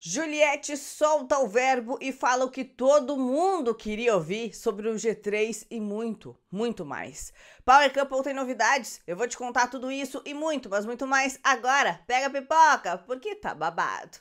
Juliette solta o verbo e fala o que todo mundo queria ouvir sobre o G3 e muito, muito mais. Power Couple tem novidades, eu vou te contar tudo isso e muito, mas muito mais agora. Pega a pipoca, porque tá babado.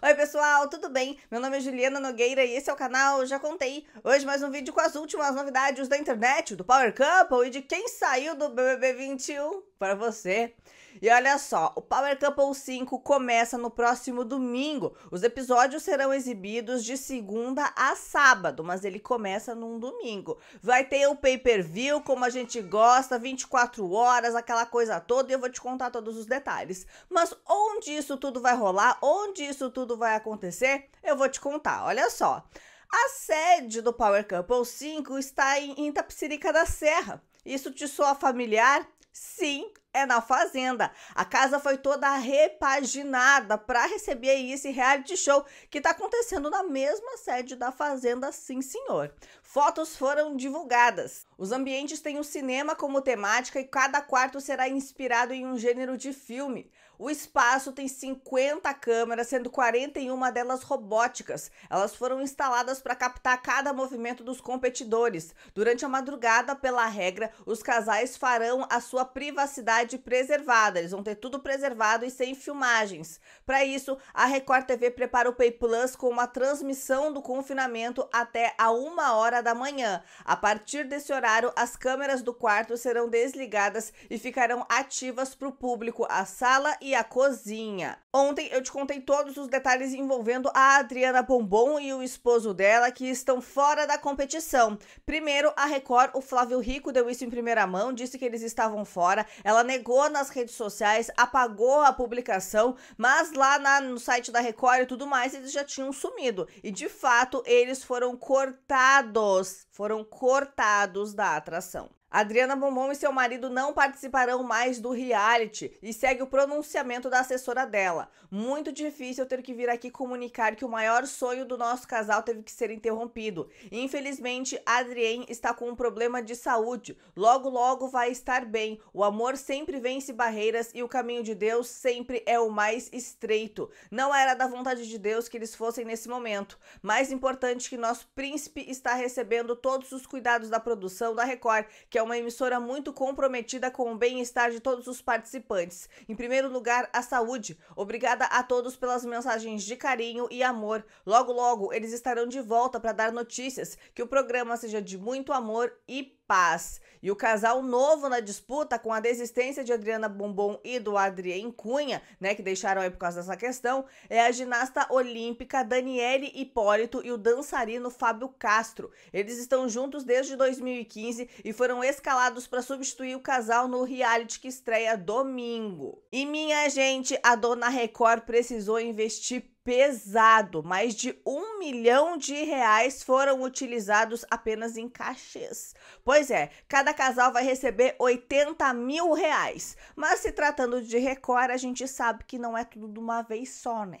Oi pessoal, tudo bem? Meu nome é Juliana Nogueira e esse é o canal Já Contei. Hoje mais um vídeo com as últimas novidades da internet, do Power Couple e de quem saiu do BBB 21 para você. E olha só, o Power Couple 5 começa no próximo domingo. Os episódios serão exibidos de segunda a sábado, mas ele começa num domingo. Vai ter o pay-per-view, como a gente gosta, 24 horas, aquela coisa toda, e eu vou te contar todos os detalhes. Mas onde isso tudo vai rolar, onde isso tudo vai acontecer, eu vou te contar. Olha só. A sede do Power Couple 5 está em Itapsirica da Serra. Isso te soa familiar? Sim, é na Fazenda. A casa foi toda repaginada para receber esse reality show que está acontecendo na mesma sede da Fazenda, sim senhor. Fotos foram divulgadas. Os ambientes têm o um cinema como temática e cada quarto será inspirado em um gênero de filme. O espaço tem 50 câmeras, sendo 41 delas robóticas. Elas foram instaladas para captar cada movimento dos competidores. Durante a madrugada, pela regra, os casais farão a sua privacidade preservada. Eles vão ter tudo preservado e sem filmagens. Para isso, a Record TV prepara o Pay Plus com uma transmissão do confinamento até a uma hora da manhã. A partir desse horário, as câmeras do quarto serão desligadas e ficarão ativas para o público. A sala e e a cozinha. Ontem eu te contei todos os detalhes envolvendo a Adriana Pombom e o esposo dela que estão fora da competição. Primeiro, a Record, o Flávio Rico deu isso em primeira mão, disse que eles estavam fora. Ela negou nas redes sociais, apagou a publicação, mas lá na, no site da Record e tudo mais, eles já tinham sumido. E de fato, eles foram cortados, foram cortados da atração. Adriana Bombom e seu marido não participarão mais do reality e segue o pronunciamento da assessora dela. Muito difícil ter que vir aqui comunicar que o maior sonho do nosso casal teve que ser interrompido. Infelizmente, Adrien está com um problema de saúde. Logo, logo vai estar bem. O amor sempre vence barreiras e o caminho de Deus sempre é o mais estreito. Não era da vontade de Deus que eles fossem nesse momento. Mais importante que nosso príncipe está recebendo todos os cuidados da produção da Record, que é uma emissora muito comprometida com o bem-estar de todos os participantes. Em primeiro lugar, a saúde. Obrigada a todos pelas mensagens de carinho e amor. Logo, logo, eles estarão de volta para dar notícias. Que o programa seja de muito amor e Paz. E o casal novo na disputa, com a desistência de Adriana Bombom e do Adrien Cunha, né, que deixaram aí por causa dessa questão, é a ginasta olímpica Daniele Hipólito e o dançarino Fábio Castro. Eles estão juntos desde 2015 e foram escalados para substituir o casal no reality que estreia domingo. E minha gente, a dona Record precisou investir pesado. Mais de um milhão de reais foram utilizados apenas em cachês. Pois é, cada casal vai receber 80 mil reais. Mas se tratando de Record, a gente sabe que não é tudo de uma vez só, né?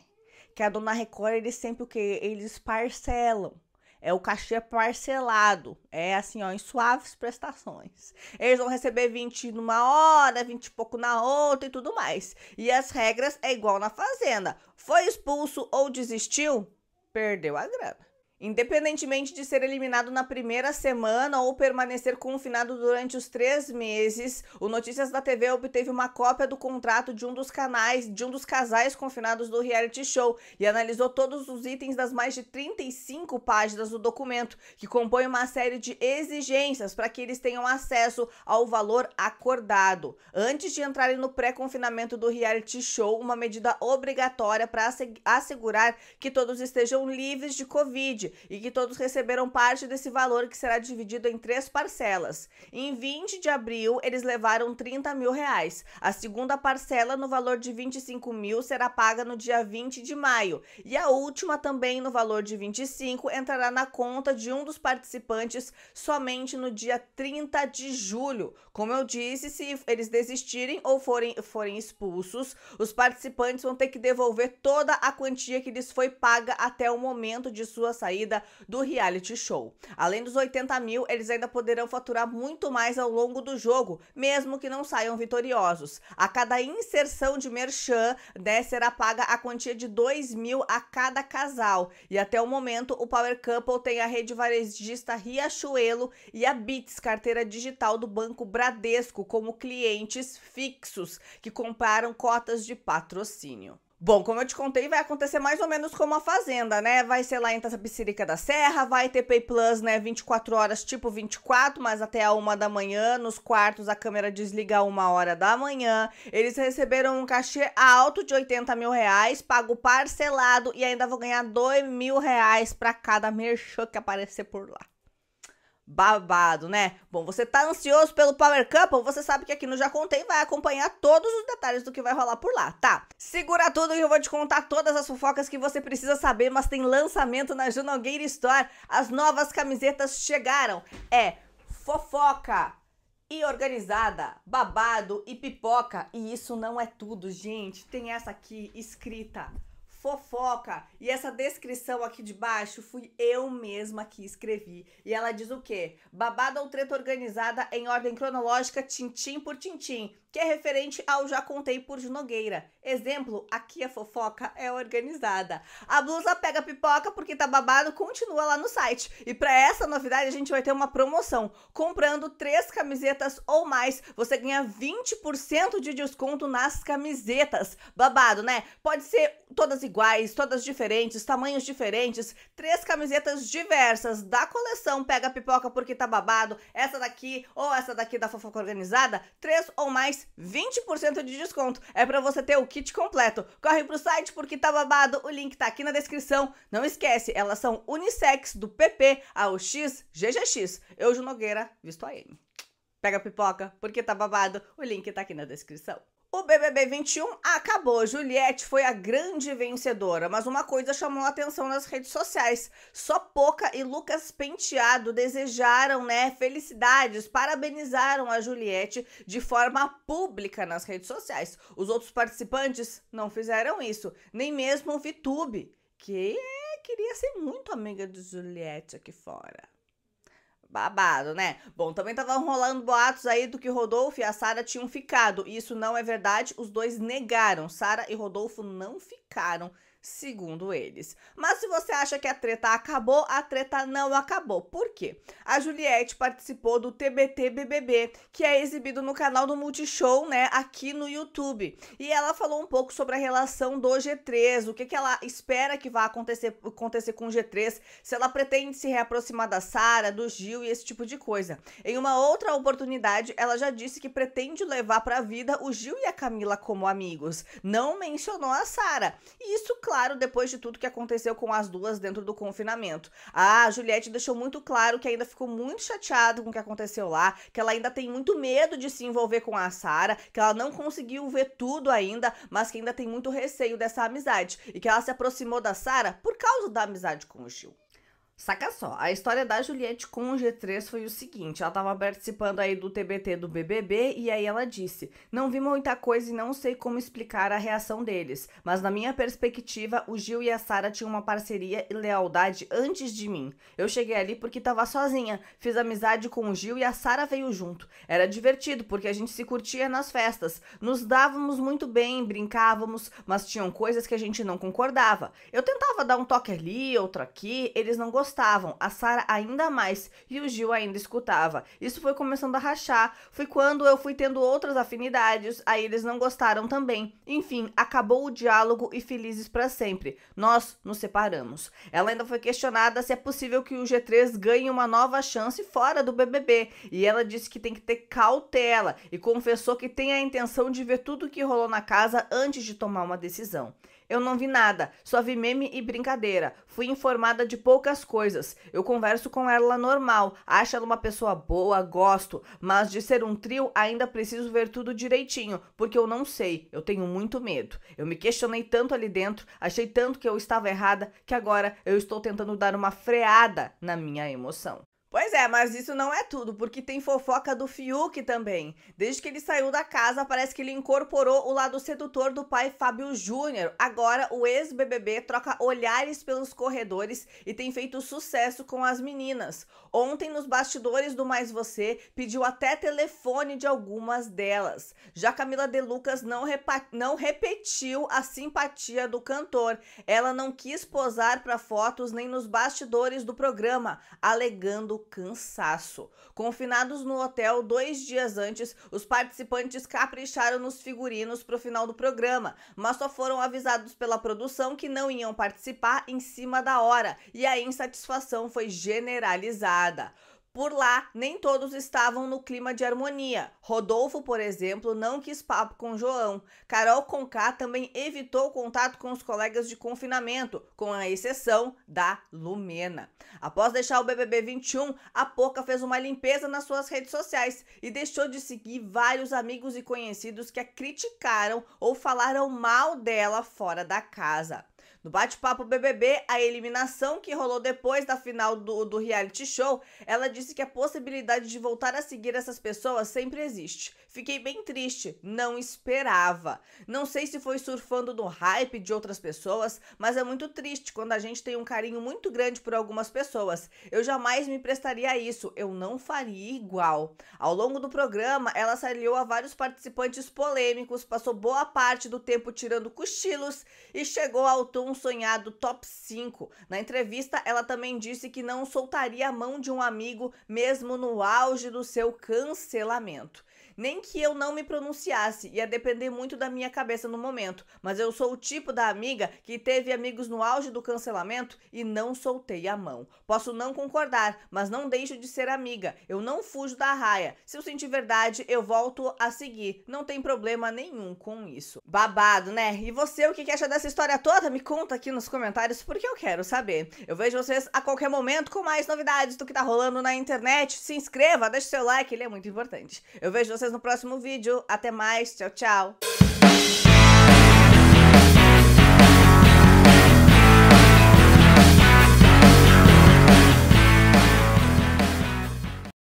Que a dona Record, eles sempre o que? Eles parcelam é o cachê parcelado. É assim, ó, em suaves prestações. Eles vão receber 20 numa hora, 20 e pouco na outra e tudo mais. E as regras é igual na fazenda. Foi expulso ou desistiu, perdeu a grana. Independentemente de ser eliminado na primeira semana ou permanecer confinado durante os três meses, o Notícias da TV obteve uma cópia do contrato de um dos canais, de um dos casais confinados do reality show e analisou todos os itens das mais de 35 páginas do documento, que compõe uma série de exigências para que eles tenham acesso ao valor acordado. Antes de entrarem no pré-confinamento do reality show, uma medida obrigatória para assegurar que todos estejam livres de Covid e que todos receberam parte desse valor que será dividido em três parcelas. Em 20 de abril, eles levaram 30 mil reais. A segunda parcela, no valor de 25 mil, será paga no dia 20 de maio. E a última, também no valor de 25, entrará na conta de um dos participantes somente no dia 30 de julho. Como eu disse, se eles desistirem ou forem, forem expulsos, os participantes vão ter que devolver toda a quantia que lhes foi paga até o momento de sua saída saída do reality show. Além dos 80 mil, eles ainda poderão faturar muito mais ao longo do jogo, mesmo que não saiam vitoriosos. A cada inserção de merchan, né, será paga a quantia de 2 mil a cada casal. E até o momento, o Power Couple tem a rede varejista Riachuelo e a Bits, carteira digital do Banco Bradesco, como clientes fixos que compraram cotas de patrocínio. Bom, como eu te contei, vai acontecer mais ou menos como a Fazenda, né? Vai ser lá em Taçapicirica da Serra, vai ter Pay Plus, né? 24 horas, tipo 24, mas até a 1 da manhã. Nos quartos, a câmera desliga a 1 hora da manhã. Eles receberam um cachê alto de 80 mil reais, pago parcelado e ainda vou ganhar 2 mil reais pra cada merchan que aparecer por lá babado, né? Bom, você tá ansioso pelo Power Couple? Você sabe que aqui no Já Contei vai acompanhar todos os detalhes do que vai rolar por lá, tá? Segura tudo que eu vou te contar todas as fofocas que você precisa saber, mas tem lançamento na Junalgueira Store. As novas camisetas chegaram. É fofoca, e organizada, babado e pipoca. E isso não é tudo, gente. Tem essa aqui escrita fofoca. E essa descrição aqui de baixo fui eu mesma que escrevi. E ela diz o quê? Babada ou treta organizada em ordem cronológica, tintim por tintim que é referente ao Já Contei por Nogueira. Exemplo, aqui a fofoca é organizada. A blusa pega pipoca porque tá babado, continua lá no site. E para essa novidade a gente vai ter uma promoção. Comprando três camisetas ou mais, você ganha 20% de desconto nas camisetas. Babado, né? Pode ser todas iguais, todas diferentes, tamanhos diferentes, três camisetas diversas da coleção Pega Pipoca porque tá babado, essa daqui ou essa daqui da fofoca organizada, três ou mais 20% de desconto. É para você ter o kit completo. Corre pro site porque tá babado, o link tá aqui na descrição. Não esquece, elas são unissex do PP ao X GGX. Eu, Junogueira, Nogueira, visto a M. Pega a pipoca porque tá babado, o link tá aqui na descrição. O BBB 21 acabou. Juliette foi a grande vencedora, mas uma coisa chamou a atenção nas redes sociais. Só Poca e Lucas Penteado desejaram, né, felicidades, parabenizaram a Juliette de forma pública nas redes sociais. Os outros participantes não fizeram isso, nem mesmo o Vitube, que é, queria ser muito amiga de Juliette aqui fora. Babado, né? Bom, também estavam rolando boatos aí do que Rodolfo e a Sara tinham ficado. Isso não é verdade, os dois negaram. Sara e Rodolfo não ficaram segundo eles. Mas se você acha que a treta acabou, a treta não acabou. Por quê? A Juliette participou do TBT BBB, que é exibido no canal do Multishow, né, aqui no YouTube. E ela falou um pouco sobre a relação do G3, o que, que ela espera que vá acontecer, acontecer com o G3, se ela pretende se reaproximar da Sara, do Gil e esse tipo de coisa. Em uma outra oportunidade, ela já disse que pretende levar para a vida o Gil e a Camila como amigos. Não mencionou a Sara. E isso, claro, claro depois de tudo que aconteceu com as duas dentro do confinamento. a Juliette deixou muito claro que ainda ficou muito chateada com o que aconteceu lá, que ela ainda tem muito medo de se envolver com a Sara, que ela não conseguiu ver tudo ainda, mas que ainda tem muito receio dessa amizade e que ela se aproximou da Sara por causa da amizade com o Gil. Saca só, a história da Juliette com o G3 foi o seguinte, ela estava participando aí do TBT do BBB e aí ela disse: "Não vi muita coisa e não sei como explicar a reação deles, mas na minha perspectiva, o Gil e a Sara tinham uma parceria e lealdade antes de mim. Eu cheguei ali porque estava sozinha, fiz amizade com o Gil e a Sara veio junto. Era divertido porque a gente se curtia nas festas, nos dávamos muito bem, brincávamos, mas tinham coisas que a gente não concordava. Eu tentava dar um toque ali, outro aqui, eles não gostavam gostavam, a Sara ainda mais e o Gil ainda escutava. Isso foi começando a rachar, foi quando eu fui tendo outras afinidades, aí eles não gostaram também. Enfim, acabou o diálogo e felizes para sempre. Nós nos separamos. Ela ainda foi questionada se é possível que o G3 ganhe uma nova chance fora do BBB e ela disse que tem que ter cautela e confessou que tem a intenção de ver tudo o que rolou na casa antes de tomar uma decisão. Eu não vi nada, só vi meme e brincadeira. Fui informada de poucas coisas. Eu converso com ela normal, acho ela uma pessoa boa, gosto, mas de ser um trio ainda preciso ver tudo direitinho, porque eu não sei, eu tenho muito medo. Eu me questionei tanto ali dentro, achei tanto que eu estava errada, que agora eu estou tentando dar uma freada na minha emoção. Pois é, mas isso não é tudo, porque tem fofoca do Fiuk também. Desde que ele saiu da casa, parece que ele incorporou o lado sedutor do pai Fábio Júnior. Agora, o ex-BBB troca olhares pelos corredores e tem feito sucesso com as meninas. Ontem, nos bastidores do Mais Você, pediu até telefone de algumas delas. Já Camila De Lucas não, não repetiu a simpatia do cantor. Ela não quis posar para fotos nem nos bastidores do programa, alegando cansaço. Confinados no hotel dois dias antes, os participantes capricharam nos figurinos para o final do programa, mas só foram avisados pela produção que não iam participar em cima da hora e a insatisfação foi generalizada. Por lá, nem todos estavam no clima de harmonia. Rodolfo, por exemplo, não quis papo com João. Carol Conká também evitou contato com os colegas de confinamento, com a exceção da Lumena. Após deixar o BBB 21, a Poca fez uma limpeza nas suas redes sociais e deixou de seguir vários amigos e conhecidos que a criticaram ou falaram mal dela fora da casa. No bate-papo BBB, a eliminação que rolou depois da final do, do reality show, ela disse que a possibilidade de voltar a seguir essas pessoas sempre existe Fiquei bem triste, não esperava. Não sei se foi surfando no hype de outras pessoas, mas é muito triste quando a gente tem um carinho muito grande por algumas pessoas. Eu jamais me prestaria a isso, eu não faria igual. Ao longo do programa, ela saliou a vários participantes polêmicos, passou boa parte do tempo tirando cochilos e chegou ao tom sonhado top 5. Na entrevista, ela também disse que não soltaria a mão de um amigo mesmo no auge do seu cancelamento. Nem que eu não me pronunciasse, ia depender muito da minha cabeça no momento, mas eu sou o tipo da amiga que teve amigos no auge do cancelamento e não soltei a mão. Posso não concordar, mas não deixo de ser amiga. Eu não fujo da raia. Se eu sentir verdade, eu volto a seguir. Não tem problema nenhum com isso. Babado, né? E você, o que, acha dessa história toda? Me conta aqui nos comentários porque eu quero saber. Eu vejo vocês a qualquer momento com mais novidades do que tá rolando na internet. Se inscreva, deixe seu like, ele é muito importante. Eu vejo vocês vocês no próximo vídeo. Até mais. Tchau, tchau.